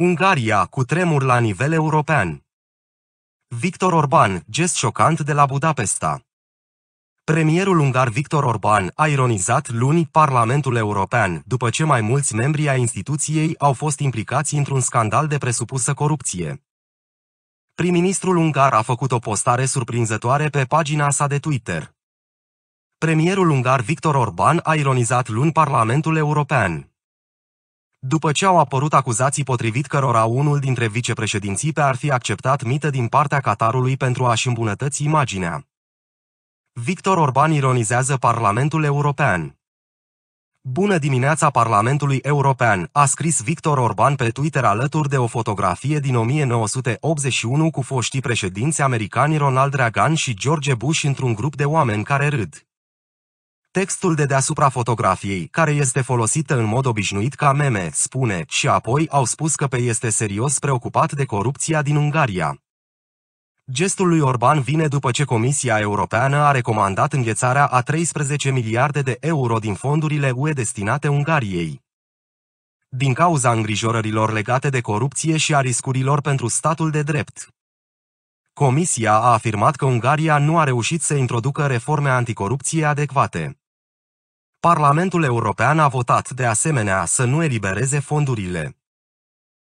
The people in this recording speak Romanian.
Ungaria cu tremur la nivel european. Victor Orban, gest șocant de la Budapesta. Premierul ungar Victor Orban a ironizat luni Parlamentul European după ce mai mulți membri ai instituției au fost implicați într-un scandal de presupusă corupție. Prim-ministrul ungar a făcut o postare surprinzătoare pe pagina sa de Twitter. Premierul ungar Victor Orban a ironizat luni Parlamentul European după ce au apărut acuzații potrivit cărora unul dintre vicepreședinții pe ar fi acceptat mită din partea Qatarului pentru a-și îmbunătăți imaginea. Victor Orban ironizează Parlamentul European. Bună dimineața Parlamentului European, a scris Victor Orban pe Twitter alături de o fotografie din 1981 cu foștii președinți americani Ronald Reagan și George Bush într-un grup de oameni care râd. Textul de deasupra fotografiei, care este folosită în mod obișnuit ca meme, spune, și apoi au spus că pe este serios preocupat de corupția din Ungaria. Gestul lui Orban vine după ce Comisia Europeană a recomandat înghețarea a 13 miliarde de euro din fondurile UE destinate Ungariei. Din cauza îngrijorărilor legate de corupție și a riscurilor pentru statul de drept. Comisia a afirmat că Ungaria nu a reușit să introducă reforme anticorupție adecvate. Parlamentul European a votat de asemenea să nu elibereze fondurile.